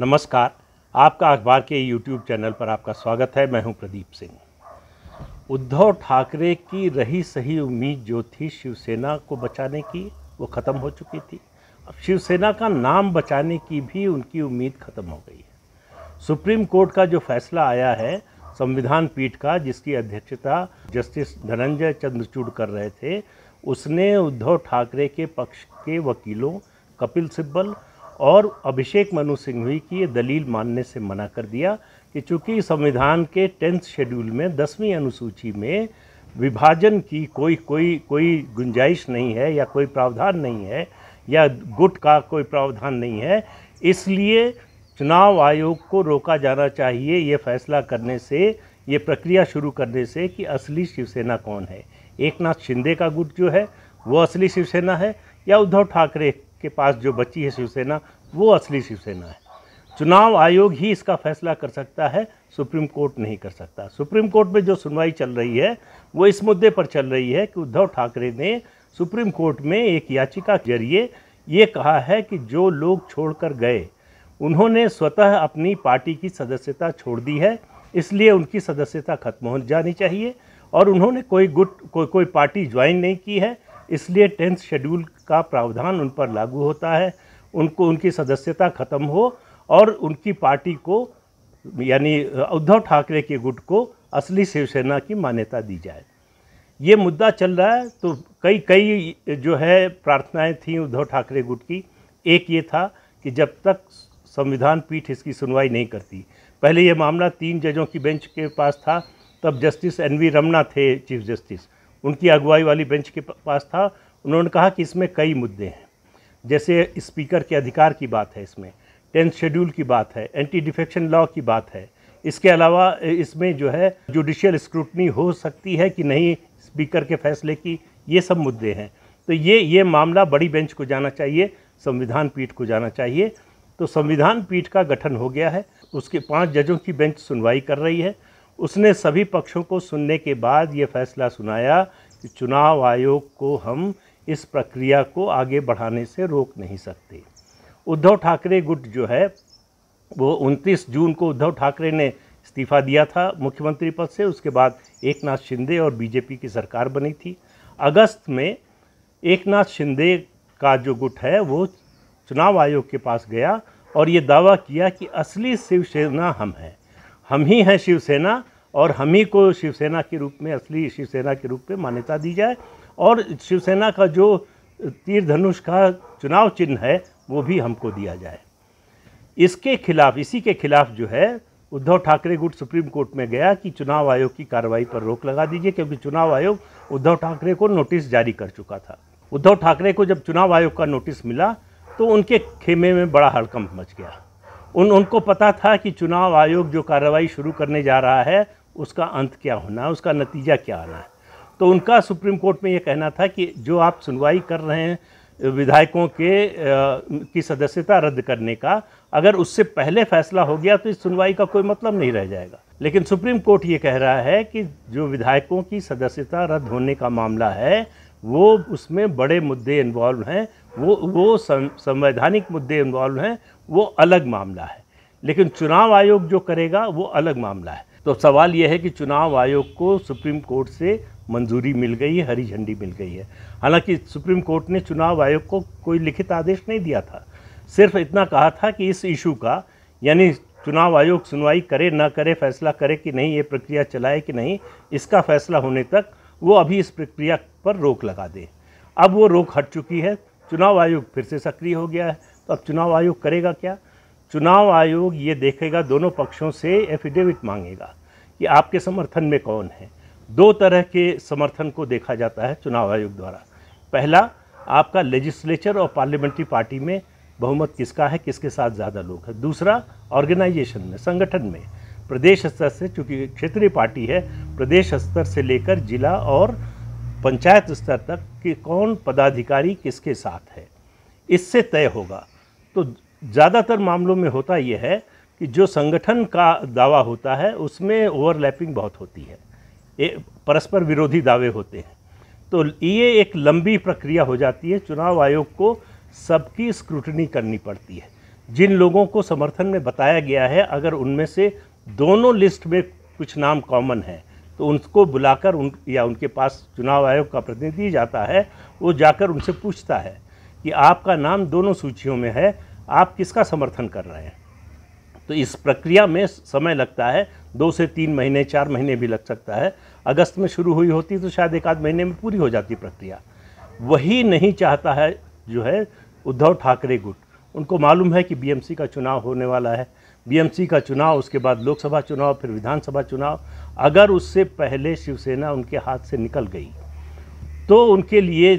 नमस्कार आपका अखबार के यूट्यूब चैनल पर आपका स्वागत है मैं हूं प्रदीप सिंह उद्धव ठाकरे की रही सही उम्मीद जो थी शिवसेना को बचाने की वो ख़त्म हो चुकी थी अब शिवसेना का नाम बचाने की भी उनकी उम्मीद ख़त्म हो गई है सुप्रीम कोर्ट का जो फैसला आया है संविधान पीठ का जिसकी अध्यक्षता जस्टिस धनंजय चंद्रचूड कर रहे थे उसने उद्धव ठाकरे के पक्ष के वकीलों कपिल सिब्बल और अभिषेक मनु सिंघवी की ये दलील मानने से मना कर दिया कि चूँकि संविधान के टेंथ शेड्यूल में दसवीं अनुसूची में विभाजन की कोई कोई कोई गुंजाइश नहीं है या कोई प्रावधान नहीं है या गुट का कोई प्रावधान नहीं है इसलिए चुनाव आयोग को रोका जाना चाहिए ये फैसला करने से ये प्रक्रिया शुरू करने से कि असली शिवसेना कौन है एक नाथ शिंदे का गुट जो है वो असली शिवसेना है या उद्धव ठाकरे के पास जो बची है शिवसेना वो असली शिवसेना है चुनाव आयोग ही इसका फैसला कर सकता है सुप्रीम कोर्ट नहीं कर सकता सुप्रीम कोर्ट में जो सुनवाई चल रही है वो इस मुद्दे पर चल रही है कि उद्धव ठाकरे ने सुप्रीम कोर्ट में एक याचिका के जरिए ये कहा है कि जो लोग छोड़कर गए उन्होंने स्वतः अपनी पार्टी की सदस्यता छोड़ दी है इसलिए उनकी सदस्यता खत्म हो जानी चाहिए और उन्होंने कोई गुट को, कोई पार्टी ज्वाइन नहीं की है इसलिए टेंथ शेड्यूल का प्रावधान उन पर लागू होता है उनको उनकी सदस्यता खत्म हो और उनकी पार्टी को यानी उद्धव ठाकरे के गुट को असली शिवसेना की मान्यता दी जाए ये मुद्दा चल रहा है तो कई कई जो है प्रार्थनाएं थीं उद्धव ठाकरे गुट की एक ये था कि जब तक संविधान पीठ इसकी सुनवाई नहीं करती पहले ये मामला तीन जजों की बेंच के पास था तब जस्टिस एन वी रमना थे चीफ जस्टिस उनकी अगुवाई वाली बेंच के पास था उन्होंने कहा कि इसमें कई मुद्दे हैं जैसे स्पीकर के अधिकार की बात है इसमें टेंथ शेड्यूल की बात है एंटी डिफेक्शन लॉ की बात है इसके अलावा इसमें जो है जुडिशियल स्क्रूटनी हो सकती है कि नहीं स्पीकर के फैसले की ये सब मुद्दे हैं तो ये ये मामला बड़ी बेंच को जाना चाहिए संविधान पीठ को जाना चाहिए तो संविधान पीठ का गठन हो गया है उसके पांच जजों की बेंच सुनवाई कर रही है उसने सभी पक्षों को सुनने के बाद ये फैसला सुनाया कि चुनाव आयोग को हम इस प्रक्रिया को आगे बढ़ाने से रोक नहीं सकते उद्धव ठाकरे गुट जो है वो 29 जून को उद्धव ठाकरे ने इस्तीफ़ा दिया था मुख्यमंत्री पद से उसके बाद एक नाथ शिंदे और बीजेपी की सरकार बनी थी अगस्त में एक नाथ शिंदे का जो गुट है वो चुनाव आयोग के पास गया और ये दावा किया कि असली शिवसेना हम हैं हम ही हैं शिवसेना और हम ही को शिवसेना के रूप में असली शिवसेना के रूप में मान्यता दी जाए और शिवसेना का जो तीर धनुष का चुनाव चिन्ह है वो भी हमको दिया जाए इसके खिलाफ इसी के खिलाफ जो है उद्धव ठाकरे गुट सुप्रीम कोर्ट में गया कि चुनाव आयोग की कार्रवाई पर रोक लगा दीजिए क्योंकि चुनाव आयोग उद्धव ठाकरे को नोटिस जारी कर चुका था उद्धव ठाकरे को जब चुनाव आयोग का नोटिस मिला तो उनके खेमे में बड़ा हड़कंप मच गया उन उनको पता था कि चुनाव आयोग जो कार्रवाई शुरू करने जा रहा है उसका अंत क्या होना है उसका नतीजा क्या आना है तो उनका सुप्रीम कोर्ट में ये कहना था कि जो आप सुनवाई कर रहे हैं विधायकों के की सदस्यता रद्द करने का अगर उससे पहले फैसला हो गया तो इस सुनवाई का कोई मतलब नहीं रह जाएगा लेकिन सुप्रीम कोर्ट ये कह रहा है कि जो विधायकों की सदस्यता रद्द होने का मामला है वो उसमें बड़े मुद्दे इन्वॉल्व हैं वो वो संवैधानिक मुद्दे इन्वॉल्व हैं वो अलग मामला है लेकिन चुनाव आयोग जो करेगा वो अलग मामला है तो सवाल यह है कि चुनाव आयोग को सुप्रीम कोर्ट से मंजूरी मिल गई है हरी झंडी मिल गई है हालांकि सुप्रीम कोर्ट ने चुनाव आयोग को कोई लिखित आदेश नहीं दिया था सिर्फ इतना कहा था कि इस इशू का यानी चुनाव आयोग सुनवाई करे ना करे फैसला करे कि नहीं ये प्रक्रिया चलाए कि नहीं इसका फैसला होने तक वो अभी इस प्रक्रिया पर रोक लगा दे अब वो रोक हट चुकी है चुनाव आयोग फिर से सक्रिय हो गया है तो अब चुनाव आयोग करेगा क्या चुनाव आयोग ये देखेगा दोनों पक्षों से एफिडेविट मांगेगा कि आपके समर्थन में कौन है दो तरह के समर्थन को देखा जाता है चुनाव आयोग द्वारा पहला आपका लेजिस्लेचर और पार्लियामेंट्री पार्टी में बहुमत किसका है किसके साथ ज़्यादा लोग हैं दूसरा ऑर्गेनाइजेशन में संगठन में प्रदेश स्तर से चूँकि क्षेत्रीय पार्टी है प्रदेश स्तर से लेकर जिला और पंचायत स्तर तक कि कौन पदाधिकारी किसके साथ है इससे तय होगा तो ज़्यादातर मामलों में होता यह है कि जो संगठन का दावा होता है उसमें ओवरलैपिंग बहुत होती है परस्पर विरोधी दावे होते हैं तो ये एक लंबी प्रक्रिया हो जाती है चुनाव आयोग को सबकी स्क्रूटनी करनी पड़ती है जिन लोगों को समर्थन में बताया गया है अगर उनमें से दोनों लिस्ट में कुछ नाम कॉमन है तो उनको बुलाकर उन या उनके पास चुनाव आयोग का प्रतिनिधि जाता है वो जाकर उनसे पूछता है कि आपका नाम दोनों सूचियों में है आप किसका समर्थन कर रहे हैं तो इस प्रक्रिया में समय लगता है दो से तीन महीने चार महीने भी लग सकता है अगस्त में शुरू हुई होती तो शायद एक आध महीने में पूरी हो जाती प्रक्रिया वही नहीं चाहता है जो है उद्धव ठाकरे गुट उनको मालूम है कि बीएमसी का चुनाव होने वाला है बीएमसी का चुनाव उसके बाद लोकसभा चुनाव फिर विधानसभा चुनाव अगर उससे पहले शिवसेना उनके हाथ से निकल गई तो उनके लिए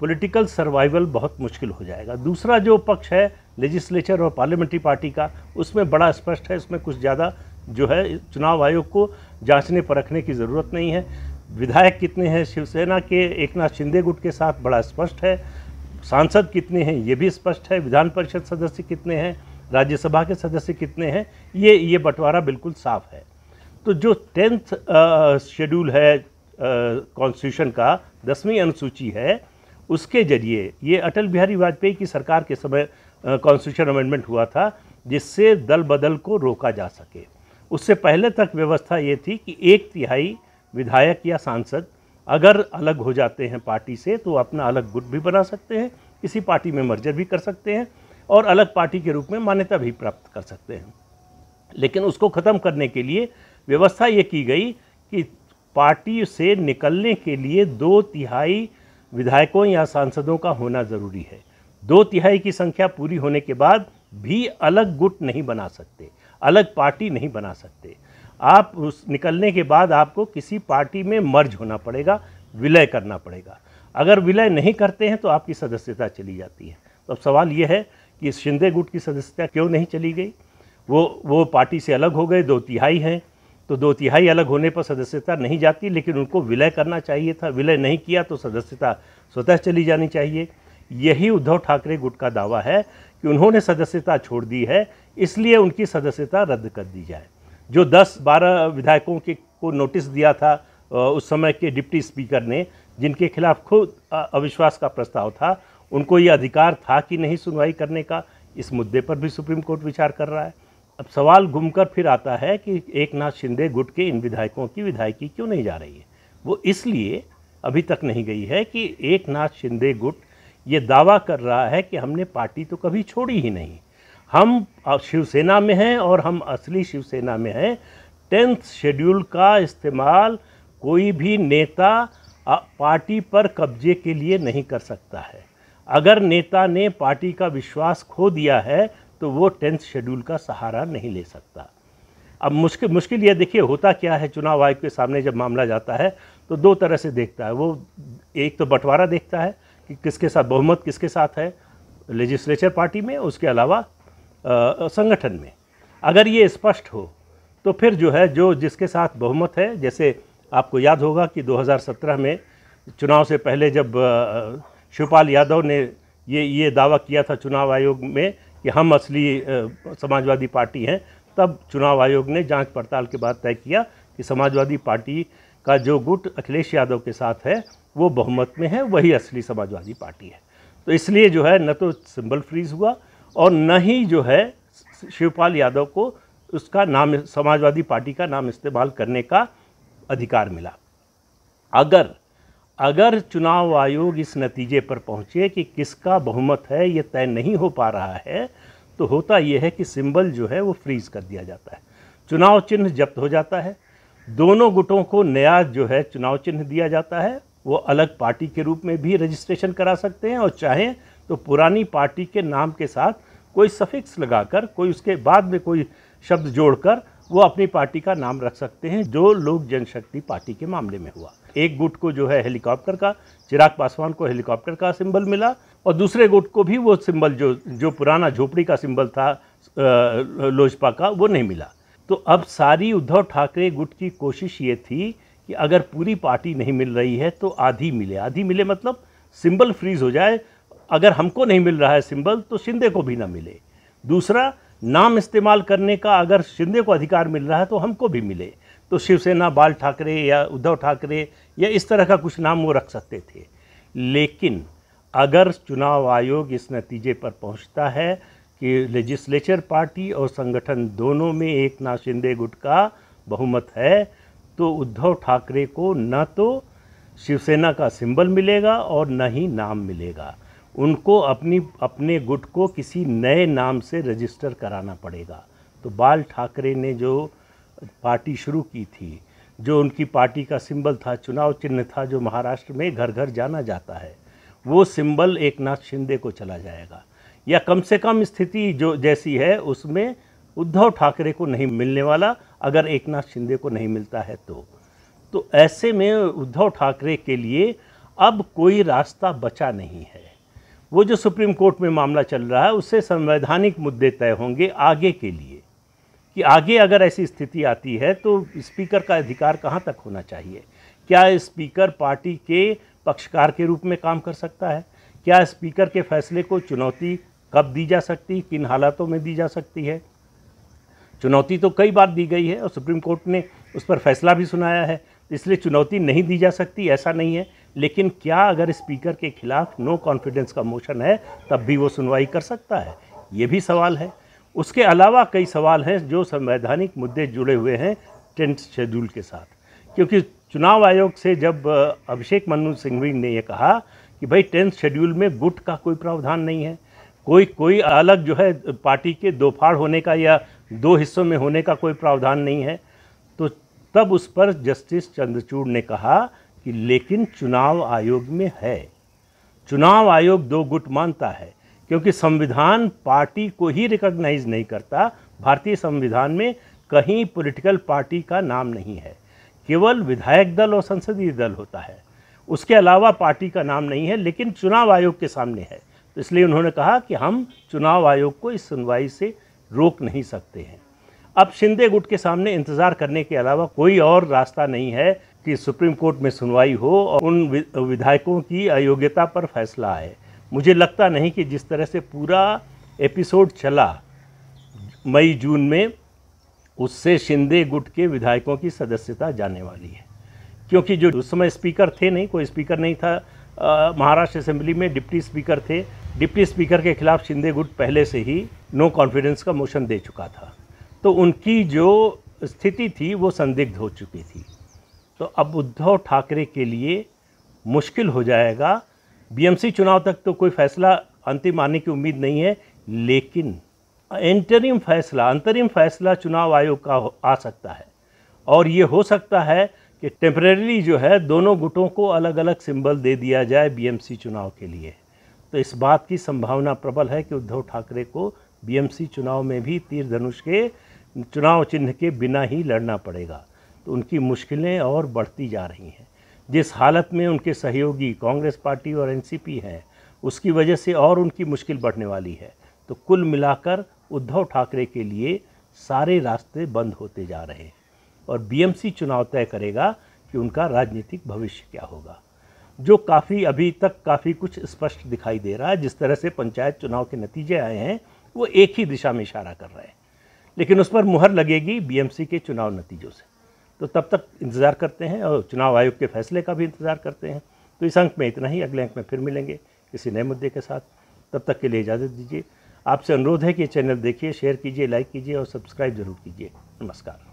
पॉलिटिकल सर्वाइवल बहुत मुश्किल हो जाएगा दूसरा जो पक्ष है लेजिस्लेचर और पार्लियामेंट्री पार्टी का उसमें बड़ा स्पष्ट है इसमें कुछ ज़्यादा जो है चुनाव आयोग को जांचने रखने की ज़रूरत नहीं है विधायक कितने हैं शिवसेना के एक नाथ शिंदे गुट के साथ बड़ा स्पष्ट है सांसद कितने हैं ये भी स्पष्ट है विधान परिषद सदस्य कितने हैं राज्यसभा के सदस्य कितने हैं ये ये बंटवारा बिल्कुल साफ है तो जो टेंथ शेड्यूल है कॉन्स्टिट्यूशन का दसवीं अनुसूची है उसके जरिए ये अटल बिहारी वाजपेयी की सरकार के समय कॉन्स्टिट्यूशन अमेंडमेंट हुआ था जिससे दल बदल को रोका जा सके उससे पहले तक व्यवस्था ये थी कि एक तिहाई विधायक या सांसद अगर अलग हो जाते हैं पार्टी से तो अपना अलग गुट भी बना सकते हैं किसी पार्टी में मर्जर भी कर सकते हैं और अलग पार्टी के रूप में मान्यता भी प्राप्त कर सकते हैं लेकिन उसको ख़त्म करने के लिए व्यवस्था ये की गई कि पार्टी से निकलने के लिए दो तिहाई विधायकों या सांसदों का होना ज़रूरी है दो तिहाई की संख्या पूरी होने के बाद भी अलग गुट नहीं बना सकते अलग पार्टी नहीं बना सकते आप उस निकलने के बाद आपको किसी पार्टी में मर्ज होना पड़ेगा विलय करना पड़ेगा अगर विलय नहीं करते हैं तो आपकी सदस्यता चली जाती है तो अब सवाल यह है कि शिंदे गुट की सदस्यता क्यों नहीं चली गई वो वो पार्टी से अलग हो गए दो तिहाई हैं तो दो तिहाई अलग होने पर सदस्यता नहीं जाती लेकिन उनको विलय करना चाहिए था विलय नहीं किया तो सदस्यता स्वतः चली जानी चाहिए यही उद्धव ठाकरे गुट का दावा है कि उन्होंने सदस्यता छोड़ दी है इसलिए उनकी सदस्यता रद्द कर दी जाए जो 10-12 विधायकों के को नोटिस दिया था उस समय के डिप्टी स्पीकर ने जिनके खिलाफ खुद अविश्वास का प्रस्ताव था उनको ये अधिकार था कि नहीं सुनवाई करने का इस मुद्दे पर भी सुप्रीम कोर्ट विचार कर रहा है अब सवाल घूमकर फिर आता है कि एक नाथ शिंदे गुट के इन विधायकों की विधायकी क्यों नहीं जा रही है वो इसलिए अभी तक नहीं गई है कि एक नाथ शिंदे गुट ये दावा कर रहा है कि हमने पार्टी तो कभी छोड़ी ही नहीं हम शिवसेना में हैं और हम असली शिवसेना में हैं टेंथ शेड्यूल का इस्तेमाल कोई भी नेता पार्टी पर कब्जे के लिए नहीं कर सकता है अगर नेता ने पार्टी का विश्वास खो दिया है तो वो टेंथ शेड्यूल का सहारा नहीं ले सकता अब मुश्किल मुश्किल ये देखिए होता क्या है चुनाव आयोग के सामने जब मामला जाता है तो दो तरह से देखता है वो एक तो बंटवारा देखता है कि किसके साथ बहुमत किसके साथ है लेजिस्लेचर पार्टी में उसके अलावा आ, संगठन में अगर ये स्पष्ट हो तो फिर जो है जो जिसके साथ बहुमत है जैसे आपको याद होगा कि 2017 में चुनाव से पहले जब शिवपाल यादव ने ये ये दावा किया था चुनाव आयोग में कि हम असली समाजवादी पार्टी हैं तब चुनाव आयोग ने जांच पड़ताल के बाद तय किया कि समाजवादी पार्टी का जो गुट अखिलेश यादव के साथ है वो बहुमत में है वही असली समाजवादी पार्टी है तो इसलिए जो है न तो सिंबल फ्रीज हुआ और न ही जो है शिवपाल यादव को उसका नाम समाजवादी पार्टी का नाम इस्तेमाल करने का अधिकार मिला अगर अगर चुनाव आयोग इस नतीजे पर पहुँचे कि किसका बहुमत है ये तय नहीं हो पा रहा है तो होता यह है कि सिंबल जो है वो फ्रीज़ कर दिया जाता है चुनाव चिन्ह जब्त हो जाता है दोनों गुटों को नया जो है चुनाव चिन्ह दिया जाता है वो अलग पार्टी के रूप में भी रजिस्ट्रेशन करा सकते हैं और चाहें तो पुरानी पार्टी के नाम के साथ कोई सफिक्स लगाकर कोई उसके बाद में कोई शब्द जोड़कर वो अपनी पार्टी का नाम रख सकते हैं जो लोक जनशक्ति पार्टी के मामले में हुआ एक गुट को जो है हेलीकॉप्टर का चिराग पासवान को हेलीकॉप्टर का सिंबल मिला और दूसरे गुट को भी वो सिंबल जो जो पुराना झोपड़ी का सिंबल था लोजपा का वो नहीं मिला तो अब सारी उद्धव ठाकरे गुट की कोशिश ये थी कि अगर पूरी पार्टी नहीं मिल रही है तो आधी मिले आधी मिले मतलब सिंबल फ्रीज हो जाए अगर हमको नहीं मिल रहा है सिंबल तो शिंदे को भी ना मिले दूसरा नाम इस्तेमाल करने का अगर शिंदे को अधिकार मिल रहा है तो हमको भी मिले तो शिवसेना बाल ठाकरे या उद्धव ठाकरे या इस तरह का कुछ नाम वो रख सकते थे लेकिन अगर चुनाव आयोग इस नतीजे पर पहुंचता है कि लेजिस्लेचर पार्टी और संगठन दोनों में एक ना शिंदे गुट का बहुमत है तो उद्धव ठाकरे को न तो शिवसेना का सिंबल मिलेगा और न ही नाम मिलेगा उनको अपनी अपने गुट को किसी नए नाम से रजिस्टर कराना पड़ेगा तो बाल ठाकरे ने जो पार्टी शुरू की थी जो उनकी पार्टी का सिंबल था चुनाव चिन्ह था जो महाराष्ट्र में घर घर जाना जाता है वो सिंबल एक नाथ शिंदे को चला जाएगा या कम से कम स्थिति जो जैसी है उसमें उद्धव ठाकरे को नहीं मिलने वाला अगर एक नाथ शिंदे को नहीं मिलता है तो तो ऐसे में उद्धव ठाकरे के लिए अब कोई रास्ता बचा नहीं है वो जो सुप्रीम कोर्ट में मामला चल रहा है उससे संवैधानिक मुद्दे तय होंगे आगे के लिए कि आगे अगर ऐसी स्थिति आती है तो स्पीकर का अधिकार कहाँ तक होना चाहिए क्या स्पीकर पार्टी के पक्षकार के रूप में काम कर सकता है क्या स्पीकर के फैसले को चुनौती कब दी जा सकती किन हालातों में दी जा सकती है चुनौती तो कई बार दी गई है और सुप्रीम कोर्ट ने उस पर फैसला भी सुनाया है इसलिए चुनौती नहीं दी जा सकती ऐसा नहीं है लेकिन क्या अगर स्पीकर के खिलाफ नो कॉन्फिडेंस का मोशन है तब भी वो सुनवाई कर सकता है ये भी सवाल है उसके अलावा कई सवाल हैं जो संवैधानिक मुद्दे जुड़े हुए हैं टेंथ शेड्यूल के साथ क्योंकि चुनाव आयोग से जब अभिषेक मनु सिंघवी ने यह कहा कि भाई टेंथ शेड्यूल में गुट का कोई प्रावधान नहीं है कोई कोई अलग जो है पार्टी के दो फाड़ होने का या दो हिस्सों में होने का कोई प्रावधान नहीं है तो तब उस पर जस्टिस चंद्रचूड़ ने कहा कि लेकिन चुनाव आयोग में है चुनाव आयोग दो गुट मानता है क्योंकि संविधान पार्टी को ही रिकॉग्नाइज नहीं करता भारतीय संविधान में कहीं पॉलिटिकल पार्टी का नाम नहीं है केवल विधायक दल और संसदीय दल होता है उसके अलावा पार्टी का नाम नहीं है लेकिन चुनाव आयोग के सामने है तो इसलिए उन्होंने कहा कि हम चुनाव आयोग को इस सुनवाई से रोक नहीं सकते हैं अब शिंदे गुट के सामने इंतज़ार करने के अलावा कोई और रास्ता नहीं है कि सुप्रीम कोर्ट में सुनवाई हो और उन विधायकों की अयोग्यता पर फैसला आए मुझे लगता नहीं कि जिस तरह से पूरा एपिसोड चला मई जून में उससे शिंदे गुट के विधायकों की सदस्यता जाने वाली है क्योंकि जो उस समय स्पीकर थे नहीं कोई स्पीकर नहीं था महाराष्ट्र असेंबली में डिप्टी स्पीकर थे डिप्टी स्पीकर के खिलाफ शिंदे गुट पहले से ही नो कॉन्फिडेंस का मोशन दे चुका था तो उनकी जो स्थिति थी वो संदिग्ध हो चुकी थी तो अब उद्धव ठाकरे के लिए मुश्किल हो जाएगा बीएमसी चुनाव तक तो कोई फैसला अंतिम आने की उम्मीद नहीं है लेकिन इंटरिम फैसला अंतरिम फैसला चुनाव आयोग का आ सकता है और ये हो सकता है कि टेम्परेली जो है दोनों गुटों को अलग अलग सिंबल दे दिया जाए बीएमसी चुनाव के लिए तो इस बात की संभावना प्रबल है कि उद्धव ठाकरे को बीएमसी चुनाव में भी तीर धनुष के चुनाव चिन्ह के बिना ही लड़ना पड़ेगा तो उनकी मुश्किलें और बढ़ती जा रही हैं जिस हालत में उनके सहयोगी कांग्रेस पार्टी और एनसीपी हैं उसकी वजह से और उनकी मुश्किल बढ़ने वाली है तो कुल मिलाकर उद्धव ठाकरे के लिए सारे रास्ते बंद होते जा रहे हैं और बीएमसी चुनाव तय करेगा कि उनका राजनीतिक भविष्य क्या होगा जो काफ़ी अभी तक काफ़ी कुछ स्पष्ट दिखाई दे रहा है जिस तरह से पंचायत चुनाव के नतीजे आए हैं वो एक ही दिशा में इशारा कर रहे हैं लेकिन उस पर मुहर लगेगी बीएमसी के चुनाव नतीजों से तो तब तक इंतज़ार करते हैं और चुनाव आयोग के फैसले का भी इंतज़ार करते हैं तो इस अंक में इतना ही अगले अंक में फिर मिलेंगे किसी नए मुद्दे के साथ तब तक के लिए इजाज़त दीजिए आपसे अनुरोध है कि चैनल देखिए शेयर कीजिए लाइक कीजिए और सब्सक्राइब ज़रूर कीजिए नमस्कार